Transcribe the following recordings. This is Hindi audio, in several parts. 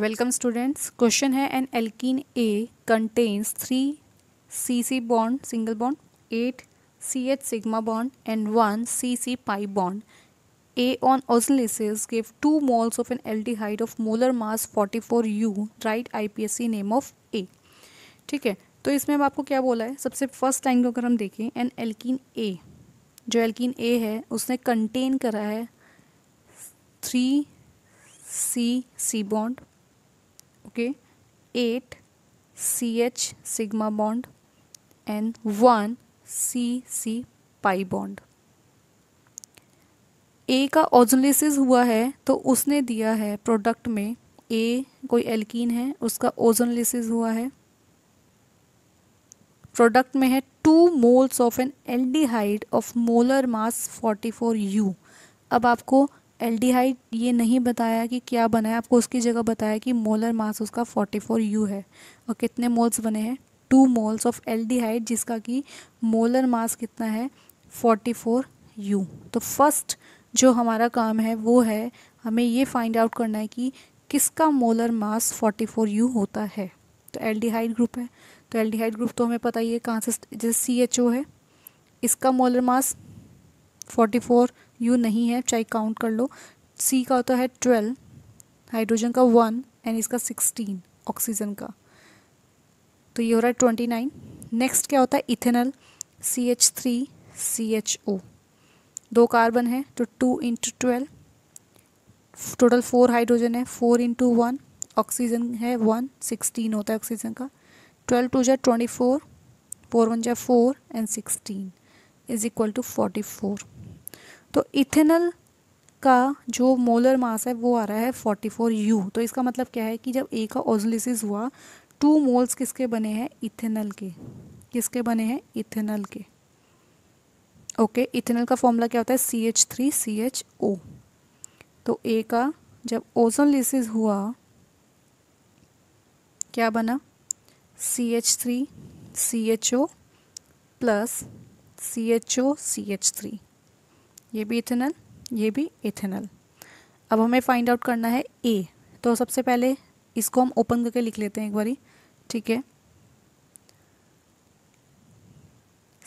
वेलकम स्टूडेंट्स क्वेश्चन है an alkene A contains three C C bond single bond eight C H sigma bond and one C C pi bond A on A on osmolysis height of molar mass forty four u right I P S C name of A ठीक है तो इसमें अब आपको क्या बोला है सबसे फर्स्ट लाइन को अगर हम देखें एन एल्कीन ए जो एल्कीन ए है उसने कंटेन करा है three C C bond eight C H sigma bond and one C C pi bond A का ओजोलिसिस हुआ है तो उसने दिया है प्रोडक्ट में ए कोई एल्कीन है उसका ओजोलिसिस हुआ है प्रोडक्ट में है two moles of an aldehyde of molar mass 44 u अब आपको एल्डिहाइड ये नहीं बताया कि क्या बना है आपको उसकी जगह बताया कि मोलर मास उसका फोर्टी फोर यू है और कितने मोल्स बने हैं टू मोल्स ऑफ एल्डिहाइड जिसका कि मोलर मास कितना है फोर्टी फोर यू तो फर्स्ट जो हमारा काम है वो है हमें ये फाइंड आउट करना है कि किसका molar mass forty four u होता है तो एल्डिहाइड ग्रुप है तो एल्डिहाइड ग्रुप तो हमें पता ही है कहाँ से जैसे सी एच ओ है इसका molar mass forty four u नहीं है चाहे काउंट कर लो सी का होता है ट्वेल्व हाइड्रोजन का वन एंड इसका सिक्सटीन ऑक्सीजन का तो ये हो रहा है ट्वेंटी नाइन नेक्स्ट क्या होता है ethanal C H three C H O दो कार्बन तो है तो two into twelve total four hydrogen है फोर इंटू वन ऑक्सीजन है वन सिक्सटीन होता है ऑक्सीजन का ट्वेल्व टू जै ट्वेंटी फोर फोर वन जै four and sixteen is equal to forty four तो इथेनल का जो मोलर मास है वो आ रहा है फोर्टी फोर यू तो इसका मतलब क्या है कि जब ए का ओजलिसिस हुआ टू मोल्स किसके बने हैं इथेनल के किसके बने हैं इथेनल के ओके okay, इथेनल का फॉर्मूला क्या होता है C H three C H O तो ए का जब ओजोनलिसिस हुआ क्या बना C H three C H O plus C H O C H three ये भी इथेनल ये भी इथेनल अब हमें फाइंड आउट करना है ए तो सबसे पहले इसको हम ओपन करके लिख लेते हैं एक बारी ठीक है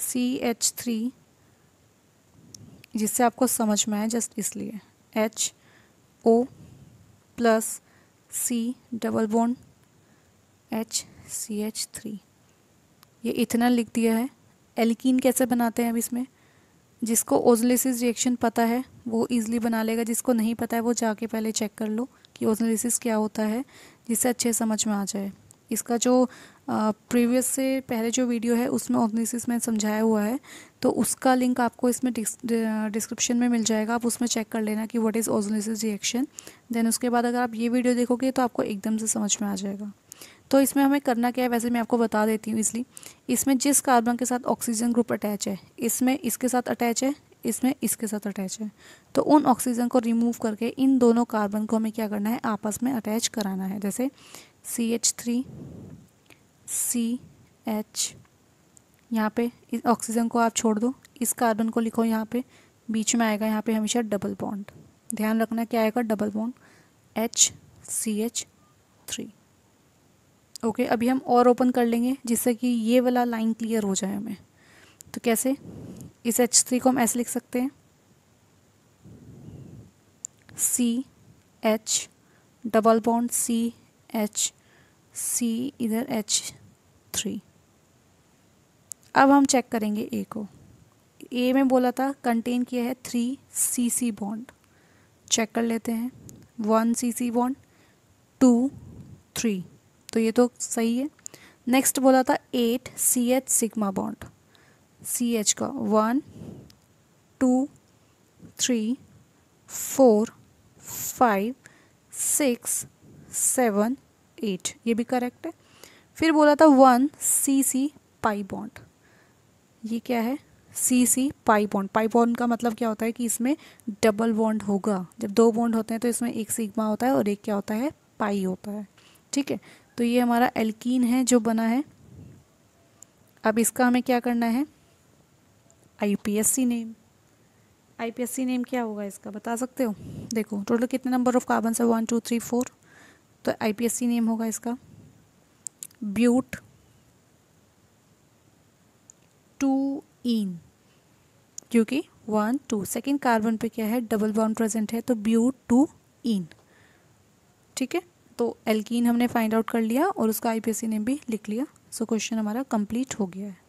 सी एच थ्री जिससे आपको समझ में आए जस्ट इसलिए H O plus C double bond H C H three ये इथेनल लिख दिया है एल्कीन कैसे बनाते हैं अब इसमें जिसको ओजलिसिस रिएक्शन पता है वो ईजिली बना लेगा जिसको नहीं पता है वो जाके पहले चेक कर लो कि ओजलिसिस क्या होता है जिससे अच्छे समझ में आ जाए इसका जो प्रीवियस से पहले जो वीडियो है उसमें ओजलिसिस में समझाया हुआ है तो उसका लिंक आपको इसमें डिस्क्रिप्शन में मिल जाएगा आप उसमें चेक कर लेना कि what is ozonolysis reaction then उसके बाद अगर आप ये वीडियो देखोगे तो आपको एकदम से समझ में आ जाएगा तो इसमें हमें करना क्या है वैसे मैं आपको बता देती हूँ इसलिए इसमें जिस कार्बन के साथ ऑक्सीजन ग्रुप अटैच है इसमें इसके साथ अटैच है इसमें इसके साथ अटैच है तो उन ऑक्सीजन को रिमूव करके इन दोनों कार्बन को हमें क्या करना है आपस में अटैच कराना है जैसे C H three C H यहाँ पे इस ऑक्सीजन को आप छोड़ दो इस कार्बन को लिखो यहाँ पे बीच में आएगा यहाँ पे हमेशा डबल बॉन्ड ध्यान रखना क्या आएगा double bond H C H three okay अभी हम और ओपन कर लेंगे जिससे कि ये वाला लाइन क्लियर हो जाए हमें तो कैसे इस एच थ्री को हम ऐसे लिख सकते हैं C H double bond C H C इधर एच थ्री अब हम चेक करेंगे ए को ए में बोला था कंटेन किया है three C C bond check कर लेते हैं one C C bond two three तो ये तो सही है नेक्स्ट बोला था eight C H sigma bond C H का one two three four five six seven eight ये भी करेक्ट है फिर बोला था one C C pi bond ये क्या है सी C pi bond pi bond का मतलब क्या होता है कि इसमें डबल बॉन्ड होगा जब दो बॉन्ड होते हैं तो इसमें एक सिग्मा होता है और एक क्या होता है पाई होता है ठीक है तो ये हमारा एल्कीन है जो बना है अब इसका हमें क्या करना है आईपीएससी नेम आईपीएससी नेम क्या होगा इसका बता सकते हो देखो टोटल कितने नंबर ऑफ कार्बन है वन टू थ्री फोर तो आईपीएससी नेम होगा इसका ब्यूट टू इन क्योंकि वन टू सेकेंड कार्बन पे क्या है डबल बाउंड प्रेजेंट है तो ब्यूट टू इन ठीक है तो एल्कीन हमने फाइंड आउट कर लिया और उसका आईपीएसी नेम भी लिख लिया सो क्वेश्चन हमारा कंप्लीट हो गया है